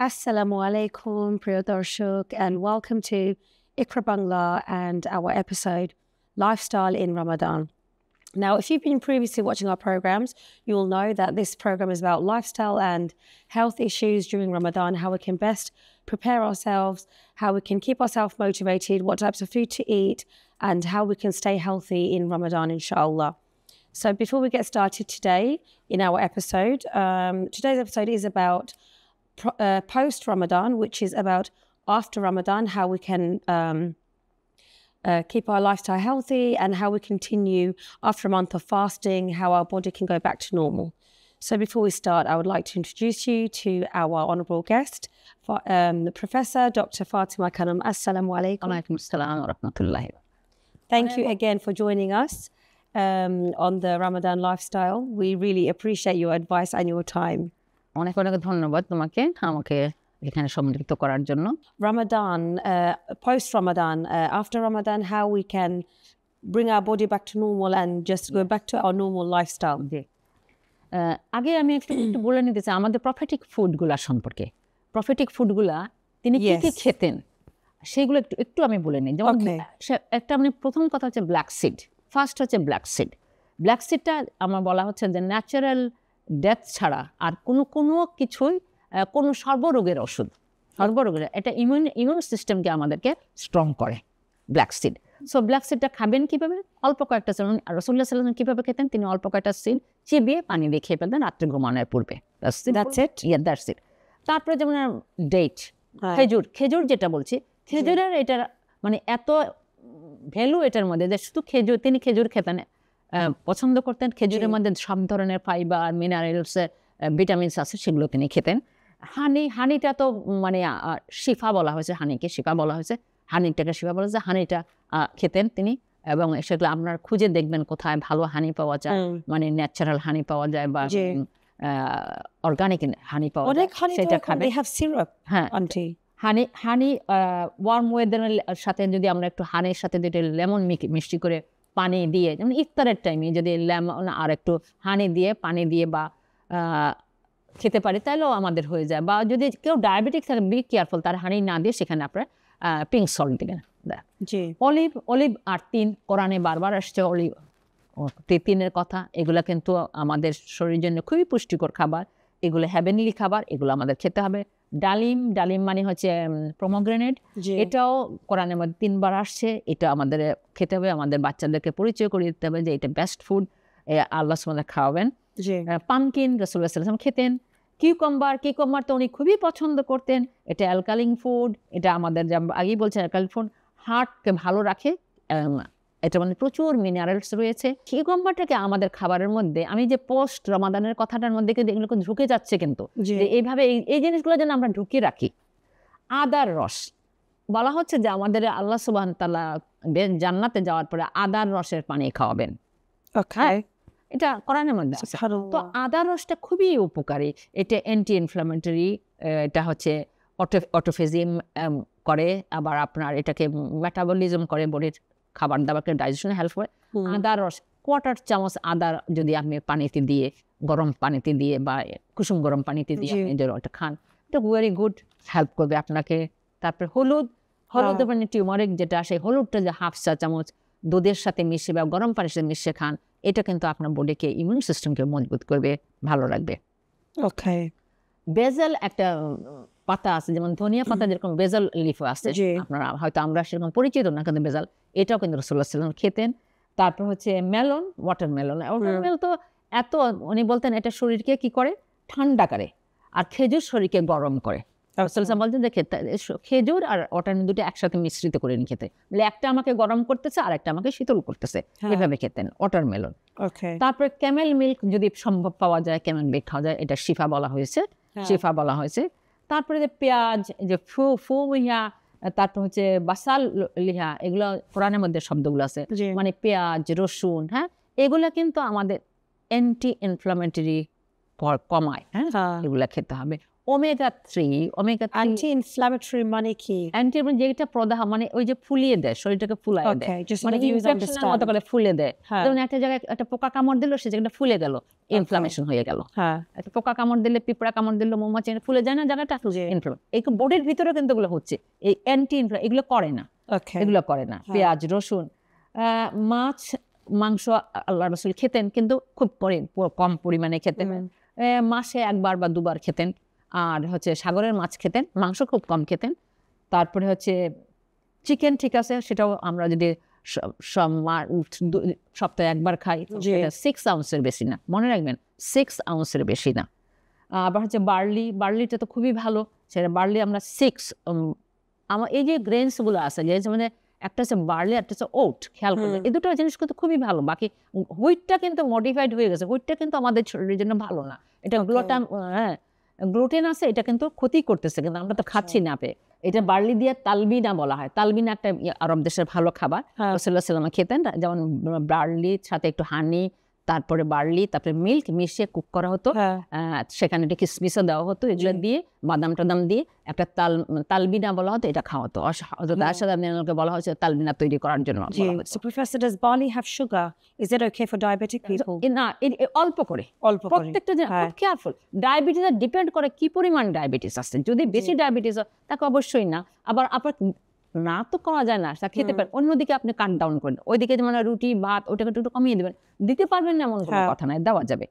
Assalamu alaikum, priya and welcome to Ikra Bangla and our episode Lifestyle in Ramadan. Now, if you've been previously watching our programs, you will know that this program is about lifestyle and health issues during Ramadan, how we can best prepare ourselves, how we can keep ourselves motivated, what types of food to eat, and how we can stay healthy in Ramadan, inshallah. So, before we get started today in our episode, um, today's episode is about uh, post Ramadan, which is about after Ramadan, how we can um, uh, keep our lifestyle healthy and how we continue after a month of fasting, how our body can go back to normal. So, before we start, I would like to introduce you to our honourable guest, um, the Professor Dr. Fatima Kanam. Assalamu alaikum. Alaikum rahmatullahi. Thank you again for joining us um, on the Ramadan lifestyle. We really appreciate your advice and your time. অনেক অনেক ধন্যবাদ তোমাকে আমাকে এখানে সম্মিলিত করার জন্য Ramadan uh, post after uh, after we can bring a body back to back to just go back to our normal our normal lifestyle. Uh, আগে আমি একটু একটু বলে নিতে চাই আমাদের প্রফেটিক ফুডগুলা সম্পর্কে প্রফেটিক ফুডগুলা তিনি কি কি খেতেন সেগুলো একটু একটু আমি বলে নিই যেমন একটা মানে প্রথম কথা হচ্ছে ব্ল্যাক সিড ফার্স্ট হচ্ছে ব্ল্যাক সিড ব্ল্যাক সিডটা আমার বলা হচ্ছে যে ন্যাচারাল ডেথ ছাড়া আর কোনো কোনো কিছুই কোনো সর্বরোগের ওষুধ সর্বরোগের এটা ইমিউন ইমিউন সিস্টেমকে আমাদেরকে স্ট্রং করে ব্ল্যাক সিড সো ব্ল্যাক সিডটা খাবেন কীভাবে অল্প কয়েকটা আর রসুল্লা সাল্লাম কীভাবে খেতেন তিনি অল্প কয়েকটা সিড চিবিয়ে পানি দিয়ে খেয়ে ফেলতেন রাত্রে ঘুমানোর পূর্বে তারপরে যেমন ডেট হ্যাঁ। খেজুর খেজুর যেটা বলছি খেজুরের এটার মানে এত ভ্যালু এটার মধ্যে যে শুধু খেজুর তিনি খেজুর খেতেন পছন্দ করতেন খেজুরের মধ্যে সব ধরনের ফাইবার মিনারেলস ভিটামিনস আছে সেগুলো তিনি খেতেন হানি হানিটা তো মানে শিফা বলা হয়েছে হানিকে শিফা বলা হয়েছে হানিটাকে শিফা বলা হয়েছে হানিটা খেতেন তিনি এবং সেগুলো আপনার খুঁজে দেখবেন কোথায় ভালো হানি পাওয়া যায় মানে ন্যাচারাল হানি পাওয়া যায় বা অর্গানিক হানি পাওয়া যায় সেটা খাবে হ্যাঁ হানি হানি ওয়ার্ম ওয়েদারের সাথে যদি আমরা একটু হানির সাথে দুটো লেমন মিষ্টি করে পানি দিয়ে যেমন ইফতারের টাইমে যদি লেমন আর একটু হানি দিয়ে পানি দিয়ে বা খেতে পারি তাহলেও আমাদের হয়ে যায় বা যদি কেউ ডায়াবেটিক থাকে বি কেয়ারফুল তার হানি না দিয়ে সেখানে আপনার পিঙ্ক সল্ট জি অলিভ অলিভ আর তিন কোরআনে বারবার আসছে অলিভ তিনের কথা এগুলো কিন্তু আমাদের শরীরের জন্য খুবই পুষ্টিকর খাবার এগুলো হ্যাভেনলি খাবার এগুলো আমাদের খেতে হবে ডালিম ডালিম মানে হচ্ছে প্রমোগ্রেনেট এটাও কোরআনের মধ্যে তিনবার আসছে এটা আমাদের খেতে হবে আমাদের বাচ্চাদেরকে পরিচয় করিয়ে দিতে হবে যে এটা বেস্ট ফুড আল্লাহ সুমাদের খাওয়াবেন পামকিন রসুল্লাহাম খেতেন কিউকম্বার কিউকম্বার তো উনি খুবই পছন্দ করতেন এটা অ্যালকালিং ফুড এটা আমাদের আগেই বলছেন অ্যালকালিং ফুড হার্টকে ভালো রাখে এটা মানে প্রচুর মিনারেলস রয়েছে কিউকাম্বারটাকে আমাদের খাবারের মধ্যে আমি যে পোস্ট রমাদানের কথাটার মধ্যে কিন্তু এগুলো ঢুকে যাচ্ছে কিন্তু এইভাবে এই জিনিসগুলো যেন আমরা ঢুকিয়ে রাখি আদার রস বলা হচ্ছে যে আমাদের আল্লাহ সুবাহ তালা জান্নাতে যাওয়ার পরে আদার রসের পানি খাওয়াবেন হ্যাঁ? এটা করানোর মধ্যে তো আদার রসটা খুবই উপকারী এটা অ্যান্টি ইনফ্লামেটরি এটা হচ্ছে অটো অটোফেজিম করে আবার আপনার এটাকে মেটাবলিজম করে বডির খাবার দাবারকে ডাইজেশনে হেল্প করে আদা রস কোয়াটার চামচ আদা যদি আপনি পানিতে দিয়ে গরম পানিতে দিয়ে বা কুসুম গরম পানিতে দিয়ে আপনি যদি ওটা খান এটা ভেরি গুড হেল্প করবে আপনাকে তারপরে হলুদ হলুদ মানে টিউমারিক যেটা সেই হলুদটা যে হাফ চা চামচ দুধের সাথে মিশে বা গরম পানির সাথে মিশে খান এটা কিন্তু আপনার বডিকে ইমিউন সিস্টেমকে মজবুত করবে ভালো লাগবে ওকে বেজেল একটা পাতা আছে যেমন ধনিয়া পাতা যেরকম বেজাল লিফ আছে আপনারা হয়তো আমরা সেরকম পরিচিত না কিন্তু বেজাল এটাও কিন্তু রসুল্লাহ সাল্লাম খেতেন তারপর হচ্ছে মেলন মেলন মেল তো এত উনি বলতেন এটা শরীরকে কি করে ঠান্ডা করে আর খেজুর শরীরকে গরম করে আচ্ছা। বলতেন যে খেজুর আর দুটো একসাথে মিশ্রিত করে নিয়ে খেতে একটা আমাকে গরম করতেছে আর একটা আমাকে শীতল করতেছে হ্যাঁ। এভাবে খেতেন মেলন তারপর ক্যামেল মিল্ক যদি সম্ভব পাওয়া যায় ক্যামেল মিল্ক খাওয়া যায় এটা শিফা বলা হয়েছে হ্যাঁ। শিফা বলা হয়েছে তারপরে যে পেঁয়াজ যে ফু ফুম ইহা তারপর হচ্ছে বাসাল লিহা এগুলো কোরআনের মধ্যে শব্দগুলো আছে মানে পেঁয়াজ রসুন হ্যাঁ এগুলো কিন্তু আমাদের অ্যান্টি ইনফ্লামেটরি কমায় হ্যাঁ, হ্যাঁ। এগুলো খেতে হবে omega three omega anti inflammatory মানে কি অ্যান্টি মানে যেটা প্রদাহ মানে ওই যে ফুলিয়ে দেয় শরীরটাকে ফুলায় দেয় মানে ইনফেকশনের দেয় হ্যাঁ। যেমন একটা জায়গায় একটা পোকা কামড় দিল সে জায়গাটা ফুলে গেল ইনফ্লামেশন হয়ে গেল হ্যাঁ আচ্ছা, পোকা কামড় দিলে পিঁপড়া কামড় দিলে মৌমাছি ফুলে যায় না জায়গাটা ইনফ্লামেশন এই বডির ভিতরে কিন্তু এগুলো হচ্ছে এই অ্যান্টি ইনফ্লাম এগুলো করে না এগুলো করে না হ্যাঁ। পেঁয়াজ রসুন মাছ মাংস আল্লাহ রসুল খেতেন কিন্তু খুব কম পরিমাণে খেতেন মাসে একবার বা দুবার খেতেন আর হচ্ছে সাগরের মাছ খেতেন মাংস খুব কম খেতেন তারপরে হচ্ছে চিকেন ঠিক আছে সেটাও আমরা যদি সপ্তাহে একবার খাই সিক্স আউন্সের বেশি না মনে রাখবেন সিক্স আউন্সের বেশি না আবার হচ্ছে বার্লি বার্লিটা তো খুবই ভালো সেটা বার্লি আমরা সিক্স আমার এই যে গ্রেনসগুলো আছে যে মানে একটা হচ্ছে বার্লি একটা হচ্ছে ওট খেয়াল করবে এই দুটো জিনিস কিন্তু খুবই ভালো বাকি হুইটটা কিন্তু মডিফাইড হয়ে গেছে হুইটটা কিন্তু আমাদের শরীরের জন্য ভালো না এটা গ্লোটাম হ্যাঁ গ্লুটেন আছে এটা কিন্তু ক্ষতি করতেছে কিন্তু আমরা তো আচ্ছা। খাচ্ছি না পেয়ে এটা বার্লি দিয়ে তালবিনা বলা হয় তালবিনা একটা আরব দেশের ভালো খাবার হ্যাঁ। রসুল্লাহ সাল্লামা খেতেন যেমন বার্লির সাথে একটু হানি তারপরে বার্লি তারপরে মিল্ক মিশিয়ে কুক করা হতো হ্যাঁ। সেখানে একটা কিসমিসও দেওয়া হতো এগুলো দিয়ে বাদাম টাদাম দিয়ে একটা তাল তালবিনা বলা হতো এটা খাওয়াতো আসাদামকে বলা হয়েছে তালবিনা তৈরি করার জন্য So professor does barley না অল্প করে অল্প করে প্রত্যেকটা দিন কেয়ারফুল ডায়াবেটিস ডিপেন্ড করে কি পরিমাণ ডায়াবেটিস আছে যদি বেশি ডায়াবেটিস তাকে অবশ্যই না আবার আপনার না তো করা যায় না সেটা খেতে পারেন অন্যদিকে আপনি কান ডাউন করেন ওইদিকে যেমন রুটি ভাত ওটাকে একটু কমিয়ে দেবেন দিতে পারবেন না এমন কোনো হ্যাঁ। কথা নাই দেওয়া যাবে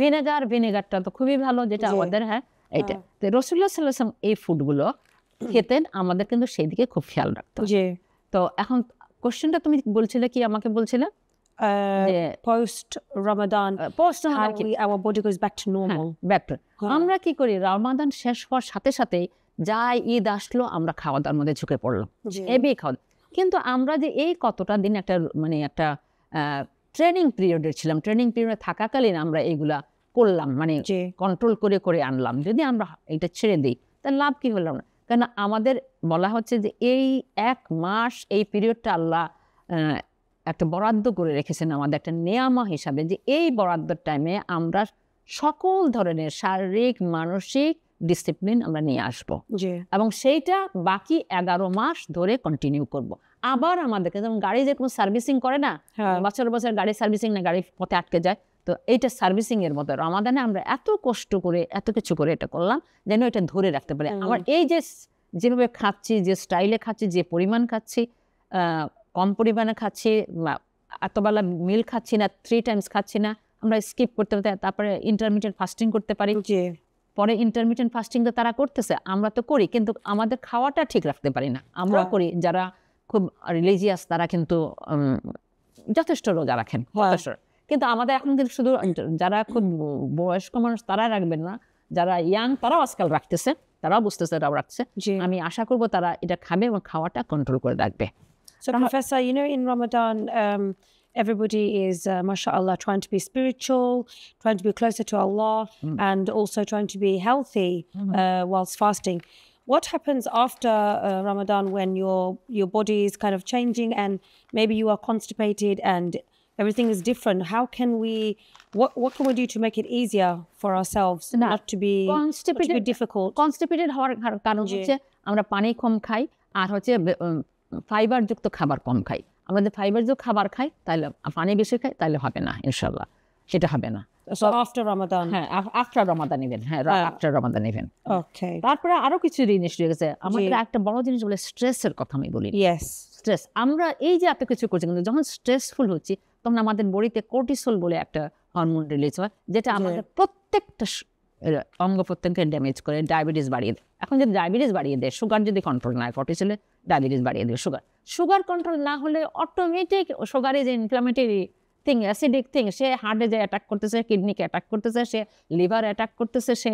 ভিনেগার ভিনেগারটা তো খুবই ভালো যেটা আমাদের হ্যাঁ এটা হ্যাঁ। তো রসুল্লাহ সাল্লাম এই ফুডগুলো খেতেন আমাদের কিন্তু সেই দিকে খুব খেয়াল রাখতো তো এখন কোশ্চেনটা তুমি বলছিলে কি আমাকে বলছিলে হ্যাঁ, আমরা কি করি রমাদান শেষ হওয়ার সাথে সাথেই যাই ঈদ আসলো আমরা খাওয়া দাওয়ার মধ্যে ঝুঁকে পড়লাম এবি খাওয়া কিন্তু আমরা যে এই কতটা দিন একটা মানে একটা ট্রেনিং পিরিয়ডে ছিলাম ট্রেনিং পিরিয়ডে থাকাকালীন আমরা এইগুলা করলাম মানে কন্ট্রোল করে করে আনলাম যদি আমরা এটা ছেড়ে দিই তাহলে লাভ কি হলাম না কেন আমাদের বলা হচ্ছে যে এই এক মাস এই পিরিয়ডটা আল্লাহ একটা বরাদ্দ করে রেখেছেন আমাদের একটা নেয়ামা হিসাবে যে এই বরাদ্দর টাইমে আমরা সকল ধরনের শারীরিক মানসিক ডিসিপ্লিন আমরা নিয়ে আসব এবং সেইটা বাকি এগারো মাস ধরে কন্টিনিউ করব। আবার আমাদেরকে যেমন গাড়ি যে কোনো সার্ভিসিং করে না হ্যাঁ। বছর বছর গাড়ি সার্ভিসিং না গাড়ি পথে আটকে যায় তো এইটা সার্ভিসিং এর মতো আমাদের না আমরা এত কষ্ট করে এত কিছু করে এটা করলাম যেন এটা ধরে রাখতে পারি আমার এই যে যেভাবে খাচ্ছি যে স্টাইলে খাচ্ছি যে পরিমাণ খাচ্ছি কম পরিমাণে খাচ্ছি এতবেলা মিল খাচ্ছি না থ্রি টাইমস খাচ্ছি না আমরা স্কিপ করতে পারি তারপরে ইন্টারমিডিয়েট ফাস্টিং করতে পারি পরে ইন্টারমিডিয়েন্ট ফাস্টিং তো তারা করতেছে আমরা তো করি কিন্তু আমাদের খাওয়াটা ঠিক রাখতে পারি না আমরা হ্যাঁ। করি যারা খুব রিলিজিয়াস তারা কিন্তু যথেষ্ট রোজা রাখেন হ্যাঁ। কিন্তু আমাদের এখন কিন্তু শুধু যারা খুব বয়স্ক মানুষ তারা রাখবেন না যারা ইয়াং তারাও আজকাল রাখতেছে তারাও বুঝতেছে তারাও রাখছে আমি আশা করব তারা এটা খাবে এবং খাওয়াটা কন্ট্রোল করে রাখবে So, Professor, you know, everybody is, uh, mashallah, trying to be spiritual, trying to be closer to Allah, mm. and also trying to be healthy mm-hmm. uh, whilst fasting. What happens after uh, Ramadan when your your body is kind of changing and maybe you are constipated and everything is different? How can we what what can we do to make it easier for ourselves not to be constipated not to be difficult constipated হওয়ার কারণ আমরা পানি কম খাই আর হচ্ছে fibre যুক্ত খাবার কম খাই আমাদের ফাইবার যে খাবার খাই তাহলে পানি বেশি খাই তাহলে হবে না ইনশাল্লাহ সেটা হবে না হ্যাঁ আফটার হ্যাঁ, হ্যাঁ। তারপরে আরো কিছু জিনিস একটা বড় জিনিস বলে স্ট্রেসের কথা আমি আমরা এই যে এত কিছু করছি কিন্তু যখন স্ট্রেসফুল হচ্ছি তখন আমাদের বডিতে বলে একটা রিলিজ হয় যেটা আমাদের প্রত্যেকটা অঙ্গ প্রত্যঙ্গকে ড্যামেজ করে ডায়াবেটিস বাড়িয়ে দেয় এখন যদি ডায়াবেটিস বাড়িয়ে দেয় সুগার যদি কন্ট্রোল না করে চলে ডায়াবেটিস বাড়িয়ে দেবে সুগার সুগার কন্ট্রোল না হলে অটোমেটিক সুগারে যে ইনফ্লামেটরি থিং অ্যাসিডিক থিং সে হার্টে যে অ্যাটাক করতেছে কিডনিকে অ্যাটাক করতেছে সে লিভার অ্যাটাক করতেছে সে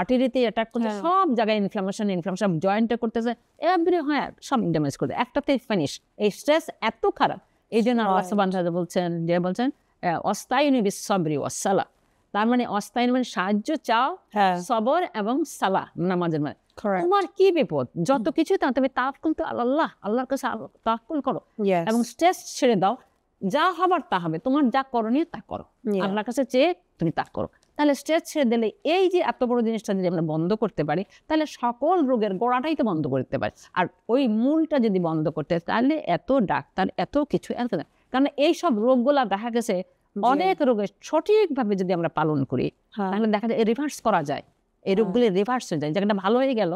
আর্টারিতে অ্যাটাক করতেছে হ্যাঁ। সব জায়গায় ইনফ্লামেশন ইনফ্লামেশন জয়েন্টে করতেছে এভরি হ্যাঁ সব ড্যামেজ করতে একটাতে ফিনিশ এই স্ট্রেস এত খারাপ এই জন্য আল্লাহ সুবান বলছেন যে বলছেন অস্তায়নী বিশ্বরি অসালা তার মানে অস্থায়ী মানে সাহায্য চাও হ্যাঁ। সবর এবং সালা নামাজের মানে তোমার কি বিপদ যত কিছু তা তুমি তাফকুল তো আল্লাহ আল্লাহর কাছে তাফকুল করো এবং স্ট্রেস ছেড়ে দাও যা হবার তা হবে তোমার যা করণীয় তা করো আল্লাহর কাছে চেয়ে তুমি তা করো তাহলে স্ট্রেস ছেড়ে দিলে এই যে এত বড় জিনিসটা যদি আমরা বন্ধ করতে পারি তাহলে সকল রোগের গোড়াটাই তো বন্ধ করতে পারি আর ওই মূলটা যদি বন্ধ করতে তাহলে এত ডাক্তার এত কিছু এত কারণ এই সব রোগগুলা দেখা গেছে অনেক রোগের সঠিকভাবে যদি আমরা পালন করি হ্যাঁ। তাহলে দেখা যায় রিভার্স করা যায় এই রোগগুলি রিভার্স হয়ে যায় যেটা ভালো হয়ে গেল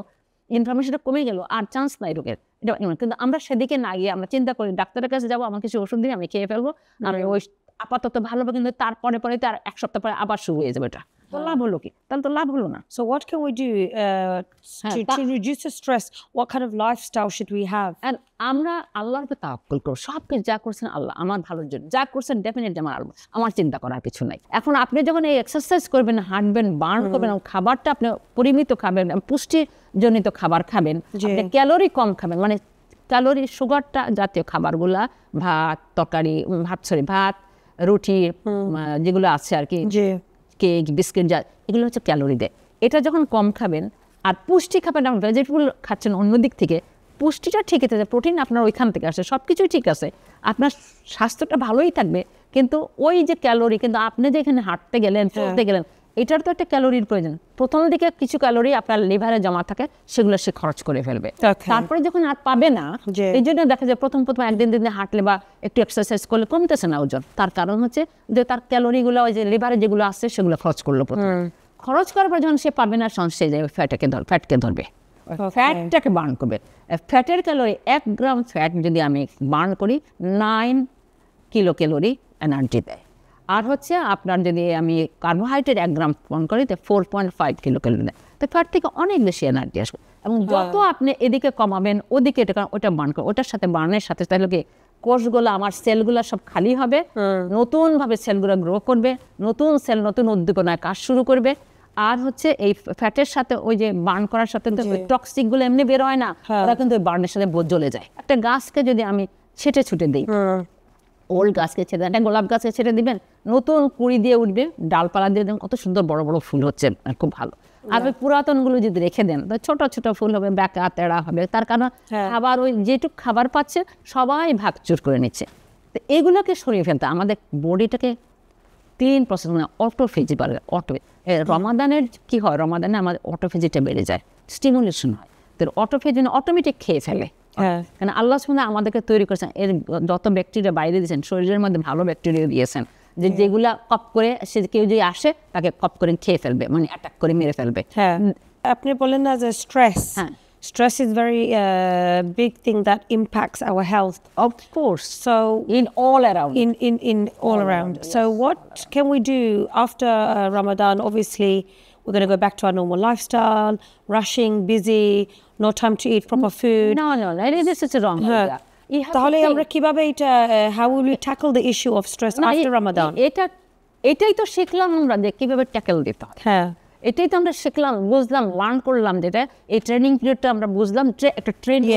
ইনফরমেশনটা কমে গেল আর চান্স নাই রোগের এটা কিন্তু আমরা সেদিকে না গিয়ে আমরা চিন্তা করি ডাক্তারের কাছে যাবো আমার কিছু ওষুধ দিন আমি খেয়ে ফেলবো আমি হ্যাঁ। ওই আপাতত ভালো হবে কিন্তু তারপরে পরে তার এক সপ্তাহ পরে আবার শুরু হয়ে যাবে এটা হ্যাঁ। তো লাভ হলো কি তাহলে তো লাভ হলো না so what can we do to reduce the stress what kind of lifestyle should we have and আমরা আল্লাহর তাওয়াক্কুল করব সব কিছু যা করছেন আল্লাহ আমার ভালোর জন্য যা করছেন ডেফিনেটলি আমার আমার চিন্তা করার কিছু নাই এখন আপনি যখন এই এক্সারসাইজ করবেন হাঁটবেন বার্ন করবেন খাবারটা আপনি পরিমিত খাবেন পুষ্টিজনিত খাবার খাবেন আপনি ক্যালোরি কম খাবেন মানে ক্যালোরি সুগারটা জাতীয় গুলা ভাত তরকারি ভাত সরি ভাত রুটি যেগুলো আছে আর কি কেক বিস্কিট যা এগুলো হচ্ছে ক্যালোরি দেয় এটা যখন কম খাবেন আর পুষ্টি খাবেন আপনার ভেজিটেবল খাচ্ছেন অন্য দিক থেকে পুষ্টিটা ঠিকই থাকে প্রোটিন আপনার ওইখান থেকে আসে সব কিছুই ঠিক আছে আপনার স্বাস্থ্যটা ভালোই থাকবে কিন্তু ওই যে ক্যালোরি কিন্তু আপনি যে এখানে হাঁটতে গেলেন হ্যাঁ। চলতে গেলেন এটার তো একটা ক্যালোরির প্রয়োজন প্রথম দিকে কিছু ক্যালোরি আপনার লিভারে জমা থাকে সেগুলো সে খরচ করে ফেলবে হ্যাঁ। তারপরে যখন আর পাবে না এই জন্য দেখা যায় প্রথম প্রথম একদিন দিন হাঁটলে বা একটু এক্সারসাইজ করলে কমতেছে না ওজন তার কারণ হচ্ছে যে তার ক্যালোরিগুলো ওই যে লিভারে যেগুলো আসছে সেগুলো খরচ করলো প্রথম খরচ করার পর যখন সে পাবে না সে যায় ফ্যাটকে ধর ফ্যাটকে ধরবে ফ্যাটটাকে আচ্ছা। বার্ন করবে ফ্যাটের ক্যালোরি এক গ্রাম ফ্যাট যদি আমি বার্ন করি নাইন কিলো ক্যালোরি এনার্জি দেয় আর হচ্ছে আপনার যদি আমি কার্বোহাইড্রেট এক গ্রাম পণ করি তো four point five kilo calorie দেয় তো ফ্যাট থেকে অনেক বেশি এনার্জি আসবে এবং হ্যাঁ। যত আপনি এদিকে কমাবেন ওদিকে এটা ওটা বার্ন করবেন ওটার সাথে বার্নের সাথে তাহলে কি কোষগুলো আমার সেলগুলো সব খালি হবে হ্যাঁ। নতুনভাবে সেলগুলো গ্রো করবে নতুন সেল নতুন উদ্দীপনায় কাজ শুরু করবে আর হচ্ছে এই ফ্যাটের সাথে ওই যে বার্ন করার সাথে টক্সিক গুলো এমনি বেরোয় না হ্যাঁ। ওরা কিন্তু বার্নের সাথে বোধ জ্বলে যায় একটা গাছকে যদি আমি ছেটে ছুটে দিই ওল্ড গাছকে ছেড়ে দেন একটা গোলাপ গাছকে ছেড়ে দিবেন নতুন কুড়ি দিয়ে উঠবে ডালপালা দিয়ে দেবেন কত সুন্দর বড় বড় ফুল হচ্ছে খুব ভালো আর ওই পুরাতনগুলো যদি রেখে দেন তো ছোট ছোট ফুল হবে ব্যাকা তেড়া হবে তার কারণ হ্যাঁ। খাবার ওই যেটুকু খাবার পাচ্ছে সবাই ভাগচুর করে নিচ্ছে তো এগুলোকে সরিয়ে ফেলতে আমাদের বডিটাকে তিন প্রসেস মানে অটোফেজি বাড়ে অটো রমাদানের কি হয় রমাদানে আমাদের অটোফেজিটা বেড়ে যায় স্টিমুলেশন হয় তো অটোফেজি মানে অটোমেটিক খেয়ে ফেলে হ্যাঁ কারণ আল্লাহ সুন্দর আমাদেরকে তৈরি করেছেন এর যত ব্যাকটেরিয়া বাইরে দিয়েছেন শরীরের মধ্যে ভালো ব্যাকটেরিয়া দিয়েছেন যে যেগুলা কপ করে সে কেউ যদি আসে তাকে কপ করে খেয়ে ফেলবে মানে অ্যাটাক করে মেরে ফেলবে হ্যাঁ আপনি বলেন না যে স্ট্রেস হ্যাঁ stress is very uh, big thing that impacts our health of course so in all around in in, in all, all around. around so yes. what can we do after uh, ramadan obviously we're going to go back to our normal lifestyle rushing busy no time to eat proper food no no no this is wrong তাহলে আমরা কিভাবে এটা how will you tackle the issue of stress after Ramadan এটা এটাই তো শিখলাম আমরা যে কিভাবে ট্যাকল দিতে হয় হ্যাঁ এটাই তো আমরা শিখলাম বুঝলাম লার্ন করলাম যেটা এই ট্রেনিং পিরিয়ডটা আমরা বুঝলাম একটা ট্রেনিং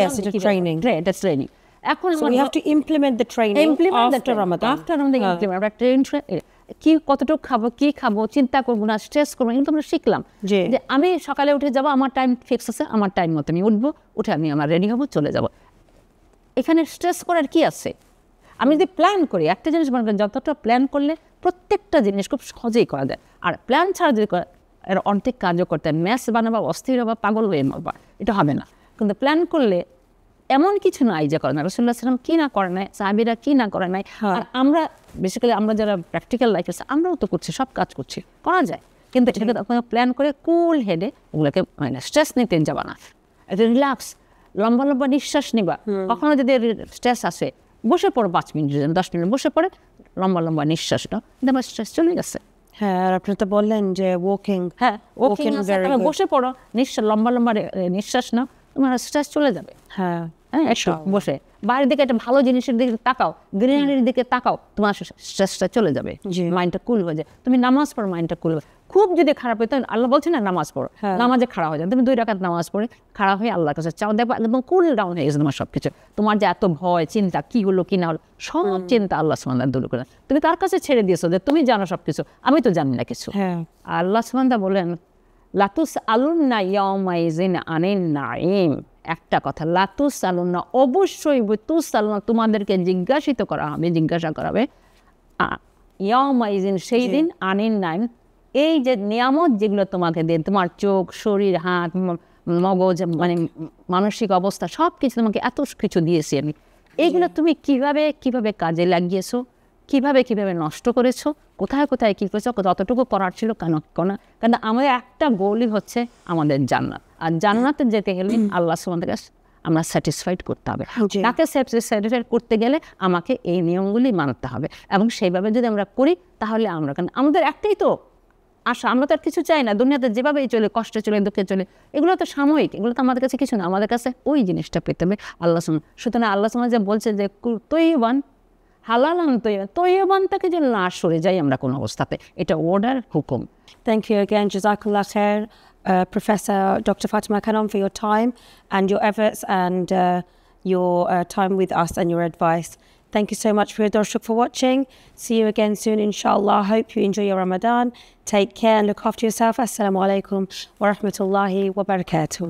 ট্রেনিং এটা ট্রেনিং এখন we have to implement the training implement after the, Ramadan. After Ramadan, uh, implement. Train, কি কতটুকু খাবো কি খাবো চিন্তা করবো না স্ট্রেস করবো কিন্তু আমরা শিখলাম যে আমি সকালে উঠে যাব আমার টাইম ফিক্স আছে আমার টাইম মতো আমি উঠবো উঠে আমি আমার রেডি হবো চলে যাব এখানে স্ট্রেস করার কি আছে আমি যদি প্ল্যান করি একটা জিনিস মনে করেন যতটা প্ল্যান করলে প্রত্যেকটা জিনিস খুব সহজেই করা যায় আর প্ল্যান ছাড়া যদি এর অর্ধেক কাজও করতে ম্যাচ বানাবা অস্থির হবা পাগল হয়ে মারবা এটা হবে না কিন্তু প্ল্যান করলে এমন কিছু নাই যে করে না রসুল্লাহ সাল্লাম কি না করে নাই সাহাবিরা কী না করে নাই হ্যাঁ। আর আমরা বেসিক্যালি আমরা যারা প্র্যাকটিক্যাল লাইফ আছে আমরাও তো করছি সব কাজ করছি করা যায় কিন্তু এটাকে তখন প্ল্যান করে কুল হেডে ওগুলোকে মানে স্ট্রেস নিতে যাবা না রিল্যাক্স লম্বা লম্বা নিঃশ্বাস নিবা কখনো যদি স্ট্রেস আসে বসে পড়ো পাঁচ মিনিট দশ মিনিট বসে পড়ে লম্বা লম্বা নিঃশ্বাস নাও কিন্তু আমার স্ট্রেস চলে গেছে হ্যাঁ আর আপনি তো বললেন যে ওয়াকিং হ্যাঁ ওয়াকিং বসে পড়ো নিঃশ্বাস লম্বা লম্বা নিঃশ্বাস নাও তোমার স্ট্রেস চলে যাবে হ্যাঁ হ্যাঁ বসে দিকে একটা ভালো জিনিসের দিকে তাকাও গ্রিনারির দিকে তাকাও তোমার স্ট্রেসটা চলে যাবে মাইন্ডটা কুল হয়ে যায় তুমি নামাজ পড়ো মাইন্ডটা কুল খুব যদি খারাপ হয় আল্লাহ বলছে না নামাজ পড়ো হ্যাঁ। নামাজে খারাপ হয়ে যায় তুমি দুই রাখাত নামাজ পড়ে খারাপ হয়ে আল্লাহ কাছে চাও দেখো একদম কুল ডাউন হয়ে গেছে তোমার সব কিছু তোমার যে এত ভয় চিন্তা কি হলো কি না হলো সব চিন্তা আল্লাহ সুমান্দা দূর করে তুমি তার কাছে ছেড়ে দিয়েছো যে তুমি জানো সব কিছু আমি তো জানি না কিছু হ্যাঁ। আল্লাহ সুমান্দা বলেন লাতুস আলুন না আনেন নাইম একটা কথা লাতুস সালুনা অবশ্যই বুতুস সালুনা তোমাদেরকে জিজ্ঞাসিত করা হবে জিজ্ঞাসা করা হবে ইয়মাইজিন সেই দিন আনিন নাইন এই যে নিয়ামত যেগুলো তোমাকে দেন তোমার চোখ শরীর হাত মগজ মানে মানসিক অবস্থা সব কিছু তোমাকে এত কিছু দিয়েছি আমি এইগুলো তুমি কিভাবে কিভাবে কাজে লাগিয়েছো কিভাবে কিভাবে নষ্ট করেছো কোথায় কোথায় কী করেছে যতটুকু করার ছিল কেন কেন কেন আমাদের একটা গোলই হচ্ছে আমাদের জান্নাত আর জান্নাতে যেতে গেলে আল্লাহ সুমন্দের কাছে আমরা স্যাটিসফাইড করতে হবে তাকে হ্যাঁ, স্যাটিসফাইড করতে গেলে আমাকে এই নিয়মগুলি মানতে হবে এবং সেইভাবে যদি আমরা করি তাহলে আমরা কেন আমাদের একটাই তো আশা আমরা তো আর কিছু চাই না দুনিয়াতে যেভাবেই চলে কষ্টে চলে দুঃখে চলে এগুলো তো সাময়িক এগুলো তো আমাদের কাছে কিছু না আমাদের কাছে ওই জিনিসটা পেতে হবে আল্লাহ সুতরাং আল্লাহ সুমন যে বলছে যে তুই ওয়ান হালালান তৈবা তৈবান তাকে যেন না সরে যাই আমরা কোনো অবস্থাতে এটা অর্ডার হুকুম থ্যাংক ইউ অ্যাগেন জাজাকুল্লাহ খের professor doctor Fatima Khanam for your time and your efforts and your time with us and your advice Thank you so much for your dorship for watching. See you again soon, inshallah. Hope you enjoy your Ramadan. Take care and look after yourself. Assalamu alaikum wa rahmatullahi wa barakatuh.